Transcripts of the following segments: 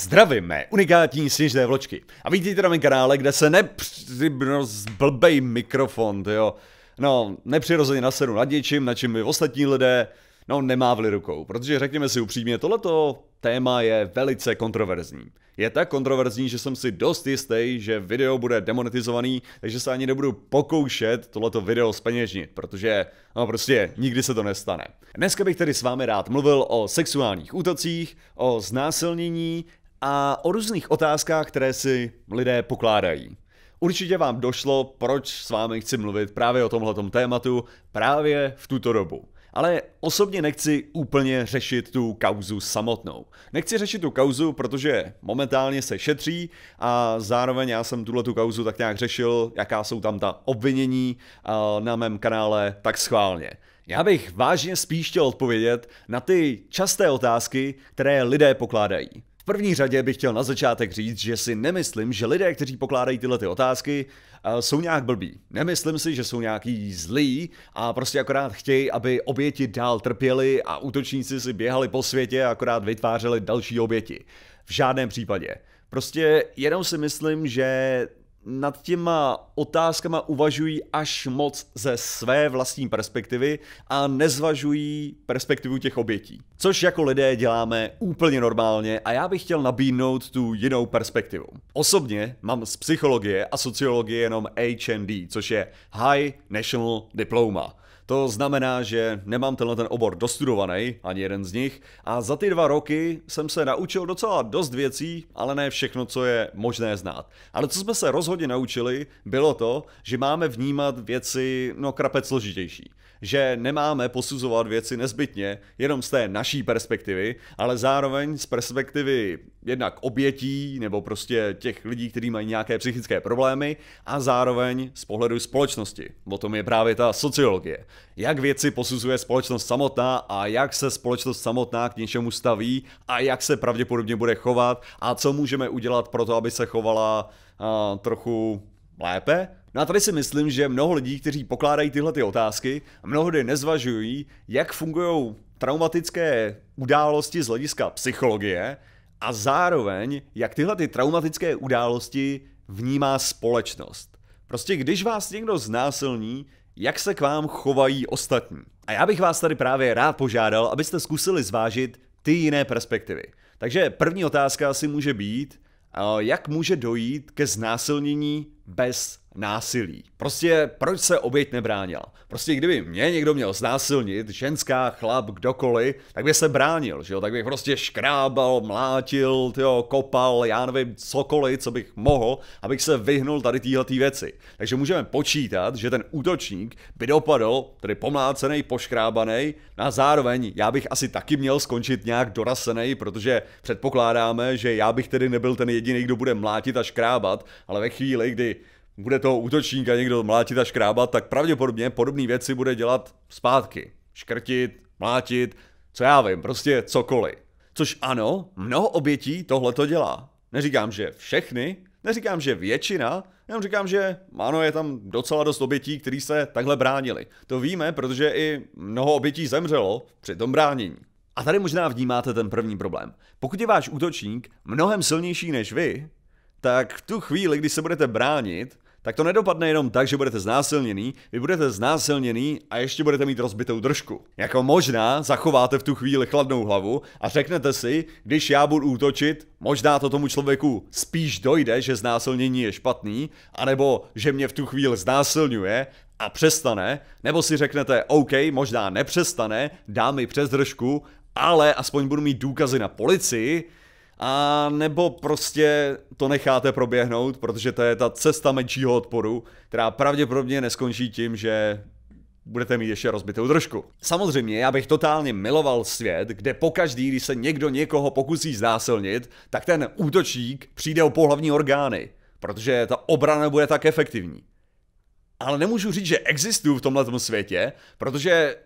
Zdravím mé unikátní sněžné vločky a vítejte na mém kanále, kde se nepřibno zblbej mikrofon, jo. No, nepřirozeně seru nad něčím, na čím by ostatní lidé, no, nemávli rukou, protože řekněme si upřímně, tohleto téma je velice kontroverzní. Je tak kontroverzní, že jsem si dost jistý, že video bude demonetizovaný, takže se ani nebudu pokoušet tohleto video speněžnit, protože no prostě nikdy se to nestane. Dneska bych tedy s vámi rád mluvil o sexuálních útocích, o znásilnění a o různých otázkách, které si lidé pokládají. Určitě vám došlo, proč s vámi chci mluvit právě o tomhle tématu právě v tuto dobu. Ale osobně nechci úplně řešit tu kauzu samotnou. Nechci řešit tu kauzu, protože momentálně se šetří a zároveň já jsem tuhle tu kauzu tak nějak řešil, jaká jsou tam ta obvinění na mém kanále, tak schválně. Já bych vážně spíš chtěl odpovědět na ty časté otázky, které lidé pokládají první řadě bych chtěl na začátek říct, že si nemyslím, že lidé, kteří pokládají tyhle ty otázky, eh, jsou nějak blbí. Nemyslím si, že jsou nějaký zlí a prostě akorát chtějí, aby oběti dál trpěli a útočníci si běhali po světě a akorát vytvářeli další oběti. V žádném případě. Prostě jenom si myslím, že nad těma otázkama uvažují až moc ze své vlastní perspektivy a nezvažují perspektivu těch obětí. Což jako lidé děláme úplně normálně a já bych chtěl nabídnout tu jinou perspektivu. Osobně mám z psychologie a sociologie jenom HND, což je High National Diploma. To znamená, že nemám tenhle ten obor dostudovaný, ani jeden z nich, a za ty dva roky jsem se naučil docela dost věcí, ale ne všechno, co je možné znát. Ale co jsme se rozhodli hodně naučili, bylo to, že máme vnímat věci no krapet složitější že nemáme posuzovat věci nezbytně jenom z té naší perspektivy, ale zároveň z perspektivy jednak obětí nebo prostě těch lidí, kteří mají nějaké psychické problémy a zároveň z pohledu společnosti. O tom je právě ta sociologie. Jak věci posuzuje společnost samotná a jak se společnost samotná k něčemu staví a jak se pravděpodobně bude chovat a co můžeme udělat pro to, aby se chovala trochu lépe. No a tady si myslím, že mnoho lidí, kteří pokládají tyhle ty otázky, mnohdy nezvažují, jak fungují traumatické události z hlediska psychologie a zároveň, jak tyhle ty traumatické události vnímá společnost. Prostě když vás někdo znásilní, jak se k vám chovají ostatní. A já bych vás tady právě rád požádal, abyste zkusili zvážit ty jiné perspektivy. Takže první otázka si může být, jak může dojít ke znásilnění bez násilí. Prostě proč se oběť nebránila? Prostě kdyby mě někdo měl znásilnit, ženská, chlap, kdokoliv, tak by se bránil, že jo? Tak bych prostě škrábal, mlátil, tyjo, kopal, já nevím, cokoliv, co bych mohl, abych se vyhnul tady téhle věci. Takže můžeme počítat, že ten útočník by dopadl, tedy pomlácený, poškrábaný, no a zároveň já bych asi taky měl skončit nějak dorasený, protože předpokládáme, že já bych tedy nebyl ten jediný, kdo bude mlátit a škrábat, ale ve chvíli, kdy bude toho útočníka někdo mlátit a škrábat, tak pravděpodobně podobné věci bude dělat zpátky. Škrtit, mlátit, co já vím, prostě cokoliv. Což ano, mnoho obětí tohle to dělá. Neříkám, že všechny, neříkám, že většina, jenom říkám, že ano, je tam docela dost obětí, kteří se takhle bránili. To víme, protože i mnoho obětí zemřelo při tom bránění. A tady možná vnímáte ten první problém. Pokud je váš útočník mnohem silnější než vy, tak v tu chvíli, kdy se budete bránit, tak to nedopadne jenom tak, že budete znásilněný, vy budete znásilněný a ještě budete mít rozbitou držku. Jako možná zachováte v tu chvíli chladnou hlavu a řeknete si, když já budu útočit, možná to tomu člověku spíš dojde, že znásilnění je špatný, anebo že mě v tu chvíli znásilňuje, a přestane, nebo si řeknete, OK, možná nepřestane, dá mi přes držku, ale aspoň budu mít důkazy na policii, a nebo prostě to necháte proběhnout, protože to je ta cesta menšího odporu, která pravděpodobně neskončí tím, že budete mít ještě rozbitou trošku. Samozřejmě, já bych totálně miloval svět, kde pokaždý, když se někdo někoho pokusí znásilnit, tak ten útočník přijde o pohlavní orgány, protože ta obrana bude tak efektivní. Ale nemůžu říct, že existuju v tomhle světě, protože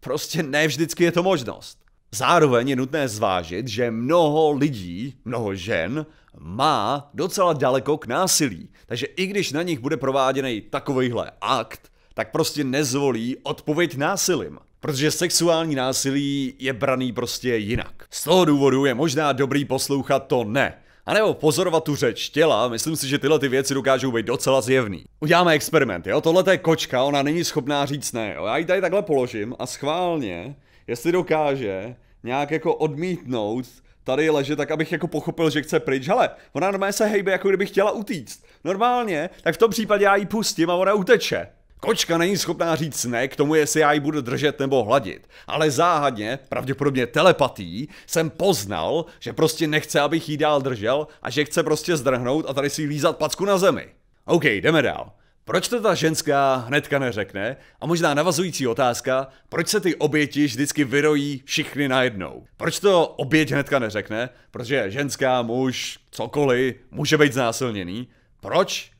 prostě ne vždycky je to možnost. Zároveň je nutné zvážit, že mnoho lidí, mnoho žen, má docela daleko k násilí. Takže i když na nich bude prováděný takovýhle akt, tak prostě nezvolí odpověď násilím. Protože sexuální násilí je braný prostě jinak. Z toho důvodu je možná dobrý poslouchat to ne. A nebo pozorovat tu řeč těla, myslím si, že tyhle ty věci dokážou být docela zjevný. Uděláme experiment, jo? Tohle je kočka, ona není schopná říct ne, jo? Já ji tady takhle položím a schválně jestli dokáže nějak jako odmítnout tady leže, tak abych jako pochopil, že chce pryč. Hele, ona normálně se hejbe, jako kdyby chtěla utíct. Normálně, tak v tom případě já ji pustím a ona uteče. Kočka není schopná říct ne k tomu, jestli já ji budu držet nebo hladit, ale záhadně, pravděpodobně telepatí, jsem poznal, že prostě nechce, abych ji dál držel a že chce prostě zdrhnout a tady si lízat packu na zemi. OK, jdeme dál. Proč to ta ženská hnedka neřekne? A možná navazující otázka, proč se ty oběti vždycky vyrojí všichni najednou? Proč to oběť hnedka neřekne? Protože ženská, muž, cokoliv, může být znásilněný. Proč?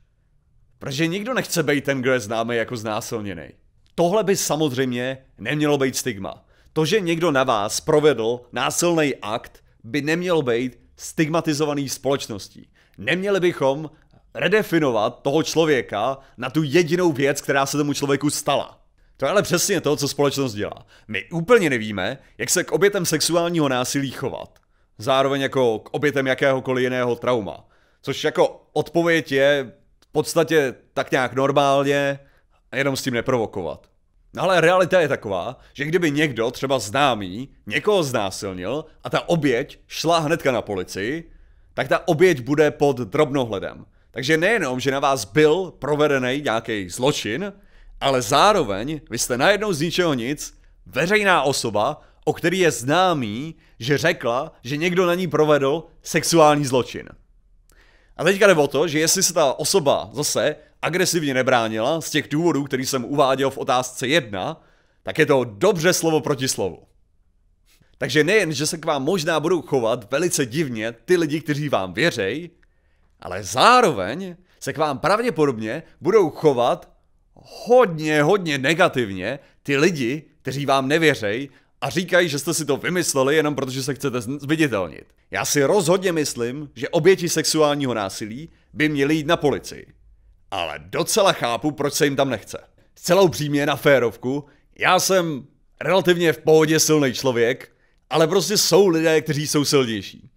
Protože nikdo nechce být ten, kdo je známý jako znásilněný. Tohle by samozřejmě nemělo být stigma. To, že někdo na vás provedl násilný akt, by nemělo být stigmatizovaný společností. Neměli bychom redefinovat toho člověka na tu jedinou věc, která se tomu člověku stala. To je ale přesně to, co společnost dělá. My úplně nevíme, jak se k obětem sexuálního násilí chovat. Zároveň jako k obětem jakéhokoliv jiného trauma. Což jako odpověď je v podstatě tak nějak normálně, a jenom s tím neprovokovat. No ale realita je taková, že kdyby někdo, třeba známý, někoho znásilnil a ta oběť šla hnedka na policii, tak ta oběť bude pod drobnohledem. Takže nejenom, že na vás byl provedený nějaký zločin, ale zároveň vy jste najednou z ničeho nic veřejná osoba, o který je známý, že řekla, že někdo na ní provedl sexuální zločin. A teďka jde o to, že jestli se ta osoba zase agresivně nebránila z těch důvodů, který jsem uváděl v otázce 1, tak je to dobře slovo proti slovu. Takže nejen, že se k vám možná budou chovat velice divně ty lidi, kteří vám věřejí, ale zároveň se k vám pravděpodobně budou chovat hodně, hodně negativně ty lidi, kteří vám nevěřejí a říkají, že jste si to vymysleli jenom protože se chcete zviditelnit. Já si rozhodně myslím, že oběti sexuálního násilí by měly jít na policii. Ale docela chápu, proč se jim tam nechce. Celou přímě na férovku, já jsem relativně v pohodě silný člověk, ale prostě jsou lidé, kteří jsou silnější.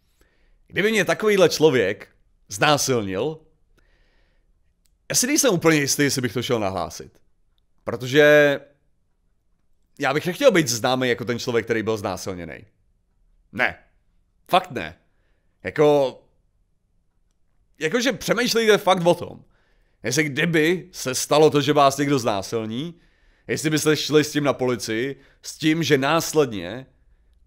Kdyby mě takovýhle člověk znásilnil, já si nejsem úplně jistý, jestli bych to šel nahlásit. Protože já bych nechtěl být známý jako ten člověk, který byl znásilněný. Ne. Fakt ne. Jako... Jakože přemýšlejte fakt o tom. Jestli kdyby se stalo to, že vás někdo znásilní, jestli byste šli s tím na policii, s tím, že následně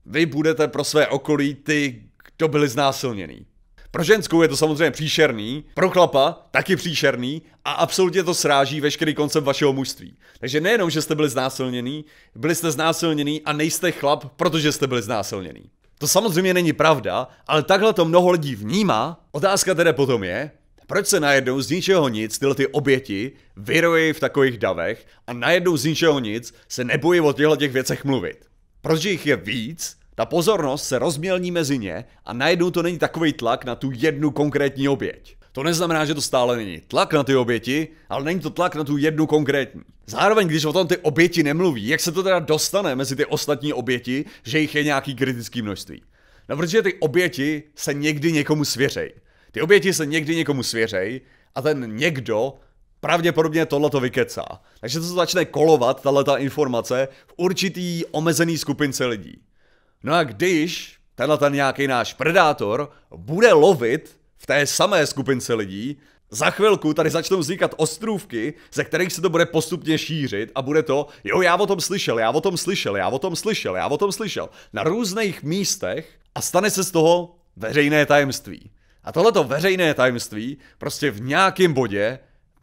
vy budete pro své okolí ty, kdo byli znásilněný. Pro ženskou je to samozřejmě příšerný, pro chlapa taky příšerný a absolutně to sráží veškerý koncept vašeho mužství. Takže nejenom, že jste byli znásilněný, byli jste znásilněný a nejste chlap, protože jste byli znásilněný. To samozřejmě není pravda, ale takhle to mnoho lidí vnímá. Otázka tedy potom je, proč se najednou z ničeho nic tyhle ty oběti vyrojí v takových davech a najednou z ničeho nic se nebojí o těchto těch věcech mluvit? Proč jich je víc ta pozornost se rozmělní mezi ně a najednou to není takový tlak na tu jednu konkrétní oběť. To neznamená, že to stále není tlak na ty oběti, ale není to tlak na tu jednu konkrétní. Zároveň, když o tom ty oběti nemluví, jak se to teda dostane mezi ty ostatní oběti, že jich je nějaký kritický množství? No protože ty oběti se někdy někomu svěřej. Ty oběti se někdy někomu svěřej a ten někdo pravděpodobně tohle to vykecá. Takže to se začne kolovat, tahle ta informace, v určitý omezený skupince lidí. No a když tenhle ten nějaký náš predátor bude lovit v té samé skupince lidí, za chvilku tady začnou vznikat ostrůvky, ze kterých se to bude postupně šířit a bude to, jo, já o tom slyšel, já o tom slyšel, já o tom slyšel, já o tom slyšel, na různých místech a stane se z toho veřejné tajemství. A tohleto veřejné tajemství prostě v nějakém bodě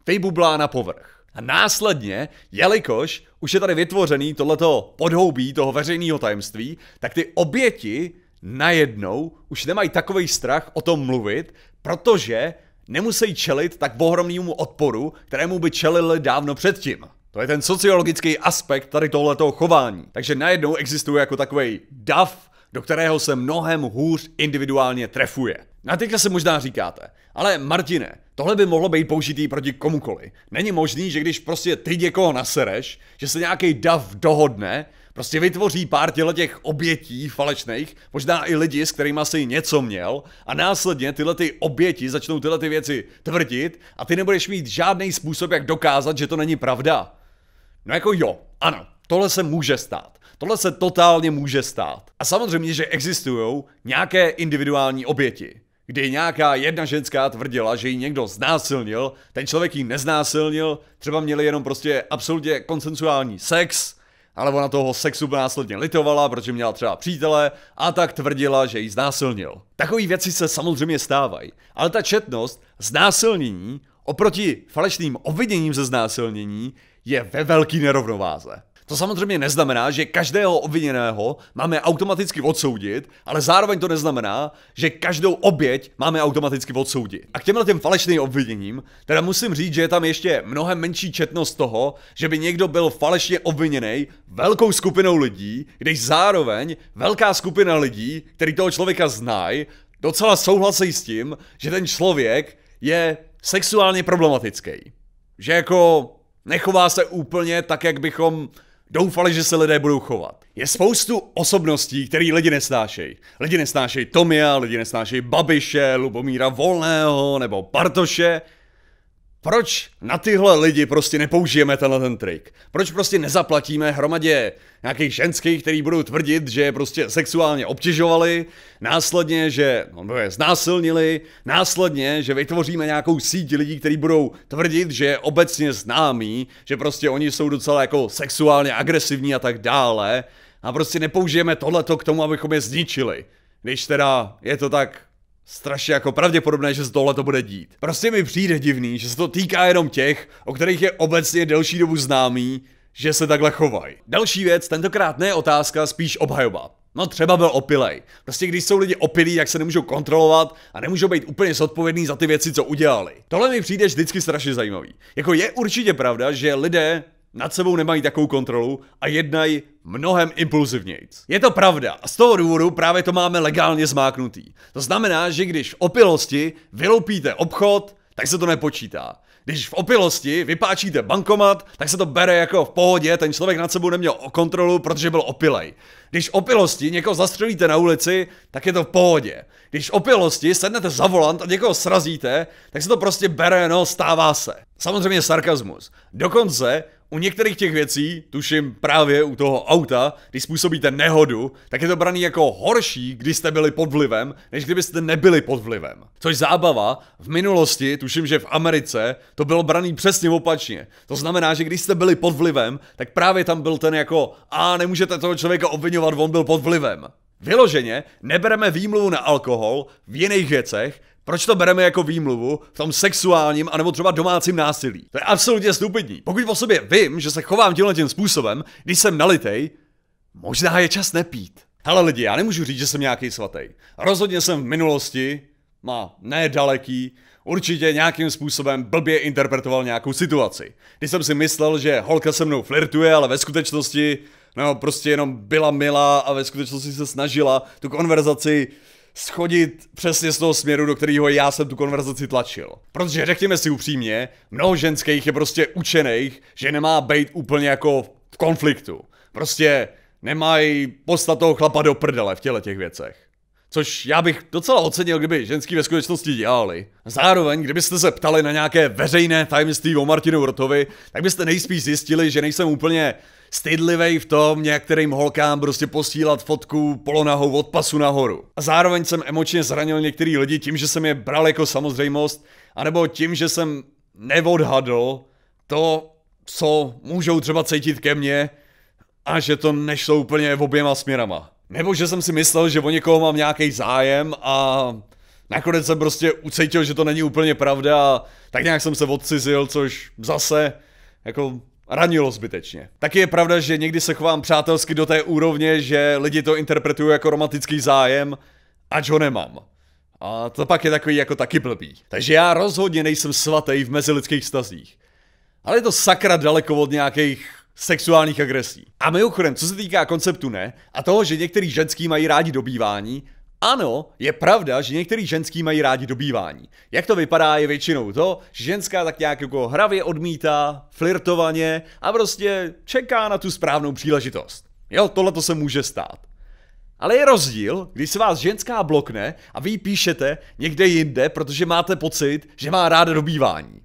vybublá na povrch. A následně, jelikož už je tady vytvořený tohleto podhoubí toho veřejného tajemství, tak ty oběti najednou už nemají takový strach o tom mluvit, protože nemusí čelit tak ohromnému odporu, kterému by čelili dávno předtím. To je ten sociologický aspekt tady tohletoho chování. Takže najednou existuje jako takový dav do kterého se mnohem hůř individuálně trefuje. Na teďka se možná říkáte, ale Martine, tohle by mohlo být použitý proti komukoli. Není možný, že když prostě ty někoho nasereš, že se nějaký dav dohodne, prostě vytvoří pár těle těch obětí falešných, možná i lidi, s kterými si něco měl, a následně tyhle ty oběti začnou tyhle ty věci tvrdit a ty nebudeš mít žádný způsob, jak dokázat, že to není pravda. No jako jo, ano, tohle se může stát. Tohle se totálně může stát. A samozřejmě, že existují nějaké individuální oběti kdy nějaká jedna ženská tvrdila, že ji někdo znásilnil, ten člověk ji neznásilnil, třeba měli jenom prostě absolutně konsensuální sex, ale ona toho sexu následně litovala, protože měla třeba přítele a tak tvrdila, že ji znásilnil. Takové věci se samozřejmě stávají, ale ta četnost znásilnění oproti falešným obviněním ze znásilnění je ve velký nerovnováze. To samozřejmě neznamená, že každého obviněného máme automaticky odsoudit, ale zároveň to neznamená, že každou oběť máme automaticky odsoudit. A k těmhle těm falešným obviněním, teda musím říct, že je tam ještě mnohem menší četnost toho, že by někdo byl falešně obviněný velkou skupinou lidí, když zároveň velká skupina lidí, který toho člověka znají, docela souhlasí s tím, že ten člověk je sexuálně problematický. Že jako nechová se úplně tak, jak bychom Doufali, že se lidé budou chovat. Je spoustu osobností, které lidi nesnášejí. Lidi nesnášejí Tomia, lidi nesnášejí Babiše, Lubomíra Volného nebo Bartoše proč na tyhle lidi prostě nepoužijeme tenhle ten trik? Proč prostě nezaplatíme hromadě nějakých ženských, který budou tvrdit, že je prostě sexuálně obtěžovali, následně, že no, je znásilnili, následně, že vytvoříme nějakou síť lidí, kteří budou tvrdit, že je obecně známý, že prostě oni jsou docela jako sexuálně agresivní a tak dále. A prostě nepoužijeme tohleto k tomu, abychom je zničili. Když teda je to tak strašně jako pravděpodobné, že z tohle to bude dít. Prostě mi přijde divný, že se to týká jenom těch, o kterých je obecně delší dobu známý, že se takhle chovají. Další věc, tentokrát ne otázka, spíš obhajoba. No třeba byl opilej. Prostě když jsou lidi opilí, jak se nemůžou kontrolovat a nemůžou být úplně zodpovědní za ty věci, co udělali. Tohle mi přijde vždycky strašně zajímavý. Jako je určitě pravda, že lidé nad sebou nemají takovou kontrolu a jednají mnohem impulzivněji. Je to pravda a z toho důvodu právě to máme legálně zmáknutý. To znamená, že když v opilosti vyloupíte obchod, tak se to nepočítá. Když v opilosti vypáčíte bankomat, tak se to bere jako v pohodě, ten člověk nad sebou neměl kontrolu, protože byl opilej. Když v opilosti někoho zastřelíte na ulici, tak je to v pohodě. Když v opilosti sednete za volant a někoho srazíte, tak se to prostě bere, no stává se. Samozřejmě sarkazmus. Dokonce u některých těch věcí, tuším právě u toho auta, když způsobíte nehodu, tak je to braný jako horší, když jste byli pod vlivem, než kdybyste nebyli pod vlivem. Což zábava, v minulosti, tuším, že v Americe, to bylo braný přesně opačně. To znamená, že když jste byli pod vlivem, tak právě tam byl ten jako, a nemůžete toho člověka obvinovat, on byl pod vlivem. Vyloženě nebereme výmluvu na alkohol v jiných věcech, proč to bereme jako výmluvu v tom sexuálním anebo třeba domácím násilí? To je absolutně stupidní. Pokud po sobě vím, že se chovám tímhle tím způsobem, když jsem nalitej, možná je čas nepít. Hele lidi, já nemůžu říct, že jsem nějaký svatý. Rozhodně jsem v minulosti, má nedaleký, určitě nějakým způsobem blbě interpretoval nějakou situaci. Když jsem si myslel, že holka se mnou flirtuje, ale ve skutečnosti, no prostě jenom byla milá a ve skutečnosti se snažila tu konverzaci schodit přesně z toho směru, do kterého já jsem tu konverzaci tlačil. Protože řekněme si upřímně, mnoho ženských je prostě učených, že nemá být úplně jako v konfliktu. Prostě nemají podstat toho chlapa do prdele v těle těch věcech. Což já bych docela ocenil, kdyby ženský ve skutečnosti dělali. Zároveň, kdybyste se ptali na nějaké veřejné tajemství o Martinu Rotovi, tak byste nejspíš zjistili, že nejsem úplně stydlivý v tom některým holkám prostě posílat fotku polonahou od pasu nahoru. A zároveň jsem emočně zranil některý lidi tím, že jsem je bral jako samozřejmost, anebo tím, že jsem neodhadl to, co můžou třeba cítit ke mně a že to nešlo úplně v oběma směrama. Nebo že jsem si myslel, že o někoho mám nějaký zájem a nakonec jsem prostě ucítil, že to není úplně pravda a tak nějak jsem se odcizil, což zase jako ranilo zbytečně. Taky je pravda, že někdy se chovám přátelsky do té úrovně, že lidi to interpretují jako romantický zájem, ač ho nemám. A to pak je takový jako taky blbý. Takže já rozhodně nejsem svatý v mezilidských stazích. Ale je to sakra daleko od nějakých sexuálních agresí. A mimochodem, co se týká konceptu ne, a toho, že některý ženský mají rádi dobývání, ano, je pravda, že některý ženský mají rádi dobývání. Jak to vypadá, je většinou to, že ženská tak nějak jako hravě odmítá, flirtovaně a prostě čeká na tu správnou příležitost. Jo, tohle to se může stát. Ale je rozdíl, když se vás ženská blokne a vy píšete někde jinde, protože máte pocit, že má ráda dobývání.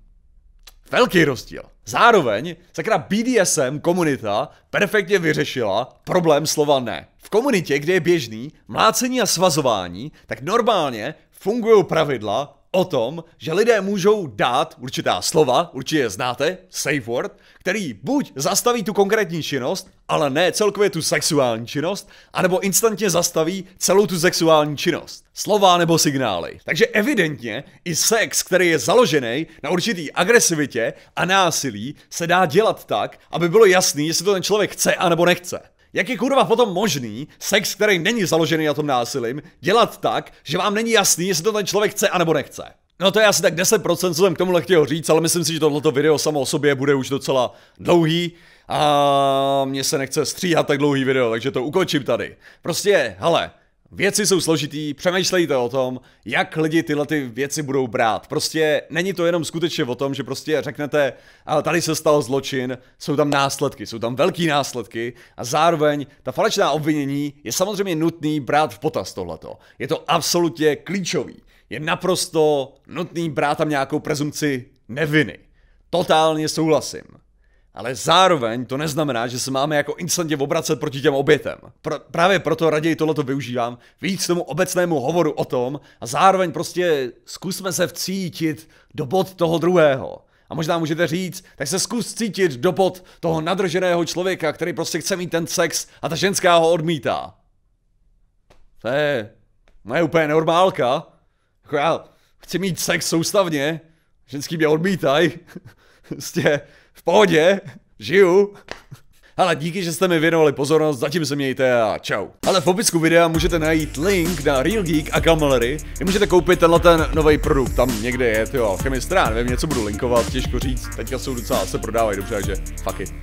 Velký rozdíl. Zároveň, se sakra BDSM komunita perfektně vyřešila problém slova ne. V komunitě, kde je běžný mlácení a svazování, tak normálně fungují pravidla o tom, že lidé můžou dát určitá slova, určitě je znáte, safe word, který buď zastaví tu konkrétní činnost, ale ne celkově tu sexuální činnost, anebo instantně zastaví celou tu sexuální činnost. Slova nebo signály. Takže evidentně i sex, který je založený na určitý agresivitě a násilí, se dá dělat tak, aby bylo jasný, jestli to ten člověk chce a nebo nechce. Jak je kurva potom možný sex, který není založený na tom násilím, dělat tak, že vám není jasný, jestli to ten člověk chce anebo nechce? No to je asi tak 10% co jsem k tomu chtěl říct, ale myslím si, že tohleto video samo o sobě bude už docela dlouhý a mně se nechce stříhat tak dlouhý video, takže to ukončím tady. Prostě, hele, Věci jsou složitý, přemýšlejte o tom, jak lidi tyhle ty věci budou brát. Prostě není to jenom skutečně o tom, že prostě řeknete, ale tady se stal zločin, jsou tam následky, jsou tam velký následky a zároveň ta falešná obvinění je samozřejmě nutný brát v potaz tohleto. Je to absolutně klíčový. Je naprosto nutný brát tam nějakou prezumci neviny. Totálně souhlasím. Ale zároveň to neznamená, že se máme jako instantně obracet proti těm obětem. Pr- právě proto raději tohleto využívám víc tomu obecnému hovoru o tom a zároveň prostě zkusme se vcítit do bod toho druhého. A možná můžete říct, tak se zkus cítit do bod toho nadrženého člověka, který prostě chce mít ten sex a ta ženská ho odmítá. To je moje úplně normálka. Jako já chci mít sex soustavně, ženský mě odmítaj. Prostě v pohodě, žiju. Ale díky, že jste mi věnovali pozornost, zatím se mějte a čau. Ale v popisku videa můžete najít link na Real Geek a Gamalery, kde můžete koupit tenhle ten nový produkt, tam někde je, tyjo, Alchemist, já nevím, něco budu linkovat, těžko říct, teďka jsou docela, se prodávají dobře, takže fuck it.